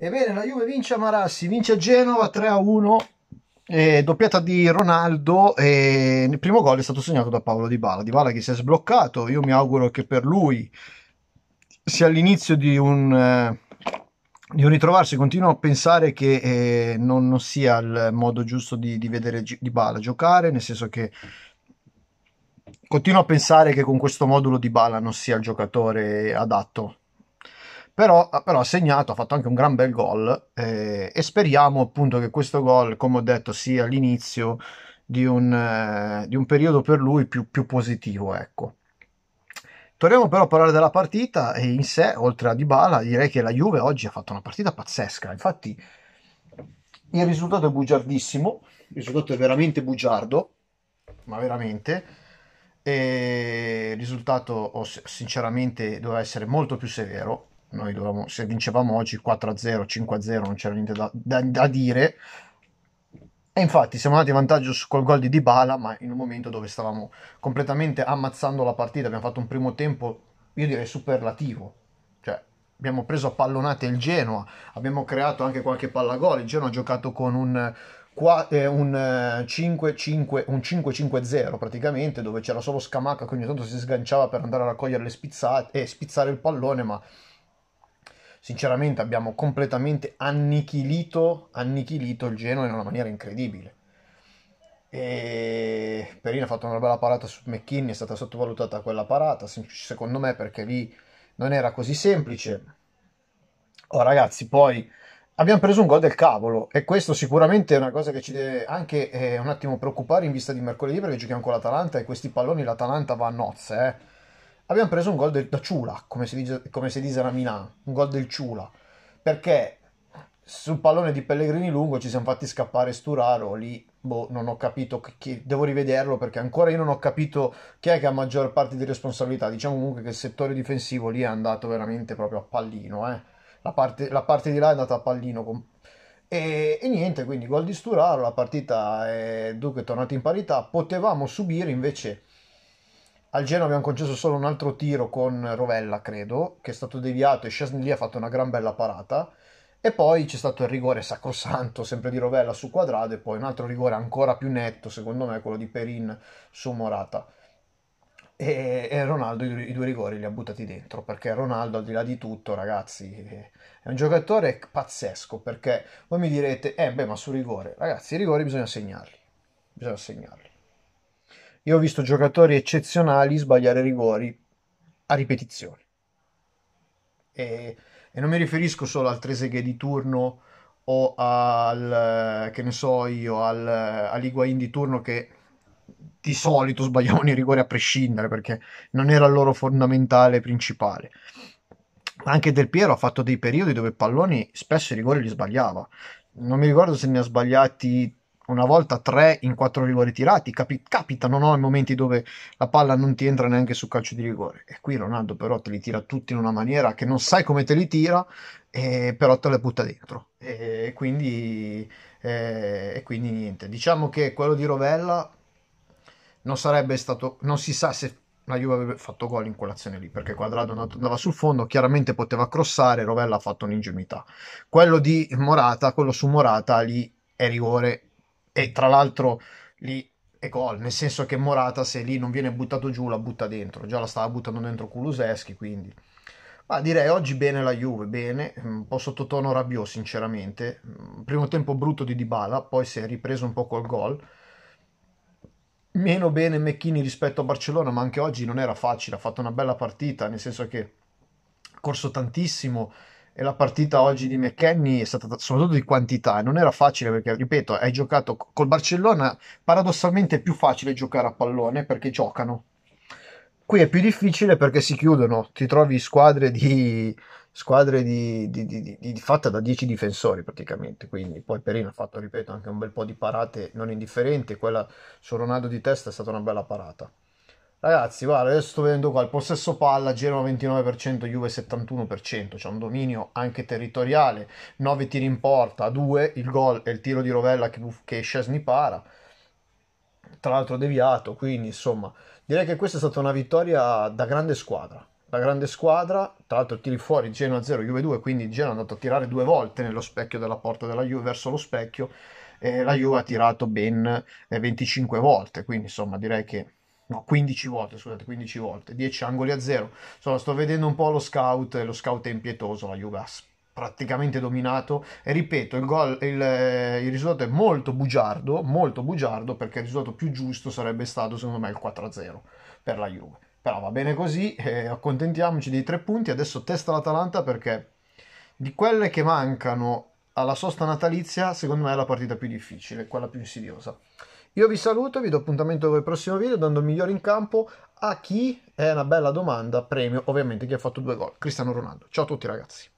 Ebbene, la Juve vince a Marassi, vince a Genova 3 a 1. Eh, doppiata di Ronaldo e il primo gol è stato segnato da Paolo Di Bala. Di Bala che si è sbloccato. Io mi auguro che per lui sia l'inizio di un, eh, di un ritrovarsi. Continuo a pensare che eh, non, non, sia il modo giusto di, di vedere G- Di Bala giocare, nel senso che continuo a pensare che con questo modulo Di Bala non sia il giocatore adatto però, però, ha segnato, ha fatto anche un gran bel gol eh, e speriamo appunto che questo gol, come ho detto, sia l'inizio di un, eh, di un periodo per lui più, più positivo. Ecco. Torniamo però a parlare della partita e in sé, oltre a Dybala, direi che la Juve oggi ha fatto una partita pazzesca. Infatti il risultato è bugiardissimo, il risultato è veramente bugiardo, ma veramente. E il risultato sinceramente doveva essere molto più severo noi dovevamo, se vincevamo oggi 4-0, 5-0, non c'era niente da, da, da dire. E infatti siamo andati in vantaggio col gol di Dybala, ma in un momento dove stavamo completamente ammazzando la partita, abbiamo fatto un primo tempo, io direi superlativo. Cioè, abbiamo preso a pallonate il Genoa, abbiamo creato anche qualche palla gol, il Genoa ha giocato con un, eh, un 5-5-0 eh, praticamente, dove c'era solo Scamacca che ogni tanto si sganciava per andare a raccogliere le spizzate e eh, spizzare il pallone, ma sinceramente abbiamo completamente annichilito, annichilito il Genoa in una maniera incredibile. E Perina ha fatto una bella parata su McKinney, è stata sottovalutata quella parata, secondo me perché lì non era così semplice. Oh ragazzi, poi abbiamo preso un gol del cavolo e questo sicuramente è una cosa che ci deve anche eh, un attimo preoccupare in vista di mercoledì perché giochiamo con l'Atalanta e questi palloni l'Atalanta va a nozze, eh abbiamo preso un gol del, da Ciula, come si, dice, come si dice a Milano, un gol del Ciula, perché sul pallone di Pellegrini lungo ci siamo fatti scappare Sturaro, lì boh, non ho capito, chi, devo rivederlo perché ancora io non ho capito chi è che ha maggior parte di responsabilità, diciamo comunque che il settore difensivo lì è andato veramente proprio a pallino, eh. la, parte, la, parte, di là è andata a pallino con... e, e, niente, quindi gol di Sturaro, la partita è dunque tornata in parità, potevamo subire invece al Genoa abbiamo concesso solo un altro tiro con Rovella, credo, che è stato deviato e Chesney ha fatto una gran bella parata. E poi c'è stato il rigore sacrosanto, sempre di Rovella su Quadrado, e poi un altro rigore ancora più netto, secondo me, quello di Perin su Morata. E, e Ronaldo i, i, due rigori li ha buttati dentro, perché Ronaldo, al di là di tutto, ragazzi, è un giocatore pazzesco, perché voi mi direte, eh beh, ma su rigore, ragazzi, i rigori bisogna segnarli, bisogna segnarli. Io ho visto giocatori eccezionali sbagliare rigori a ripetizione. E, e non mi riferisco solo al Treseghe di turno o al, che ne so io, al, all'Iguain di turno che di solito sbagliavano i rigori a prescindere perché non era il loro fondamentale principale. Anche Del Piero ha fatto dei periodi dove Palloni spesso i rigori li sbagliava. Non mi ricordo se ne ha sbagliati una volta 3 in 4 rigori tirati, Capi- capitano no, i momenti dove la palla non ti entra neanche sul calcio di rigore. E qui Ronaldo però te li tira tutti in una maniera che non sai come te li tira, eh, però te le butta dentro. E quindi, eh, e quindi niente, diciamo che quello di Rovella non sarebbe stato, non si sa se la Juve avrebbe fatto gol in quell'azione lì perché Quadrado andava sul fondo, chiaramente poteva crossare, Rovella ha fatto un'ingenuità. Quello di Morata, quello su Morata lì è rigore e tra l'altro lì è gol, nel senso che Morata se lì non viene buttato giù la butta dentro, già la stava buttando dentro Kuluseschi quindi... Ma direi oggi bene la Juve, bene, mm, un po' sottotono Rabiot sinceramente, mm, primo tempo brutto di Dybala, poi si è ripreso un po' col gol, meno bene Mecchini rispetto a Barcellona, ma anche oggi non era facile, ha fatto una bella partita, nel senso che ha corso tantissimo, e la partita oggi di McKenny è stata soprattutto di quantità, non era facile perché, ripeto, hai giocato col Barcellona, paradossalmente è più facile giocare a pallone perché giocano. Qui è più difficile perché si chiudono, ti trovi squadre di squadre di, di, di, di fatta da 10 difensori praticamente, quindi poi Perino ha fatto, ripeto, anche un bel po' di parate non indifferenti, quella su Ronaldo di testa è stata una bella parata. Ragazzi, guarda, io sto vedendo qua il possesso palla, Genoa 29%, Juve 71%, c'è un dominio anche territoriale, 9 tiri in porta, 2 il gol e il tiro di Rovella che, che Scesni para, tra l'altro deviato, quindi insomma direi che questa è stata una vittoria da grande squadra, da grande squadra, tra l'altro tiri fuori Genoa 0, Juve 2, quindi Genoa è andato a tirare due volte nello specchio della porta della Juve, verso lo specchio, e la Juve ha tirato ben 25 eh, volte, quindi insomma direi che no 15 volte scusate 15 volte 10 angoli a zero insomma sto vedendo un po' lo scout lo scout è impietoso la Juve ha praticamente dominato e ripeto il, gol, il, eh, il, risultato è molto bugiardo molto bugiardo perché il risultato più giusto sarebbe stato secondo me il 4-0 per la Juve però va bene così eh, accontentiamoci dei tre punti adesso testa l'Atalanta perché di quelle che mancano alla sosta natalizia secondo me è la partita più difficile quella più insidiosa io vi saluto, vi do appuntamento il prossimo video dando migliore in campo a chi è una bella domanda, premio ovviamente chi ha fatto due gol, Cristiano Ronaldo. Ciao a tutti ragazzi.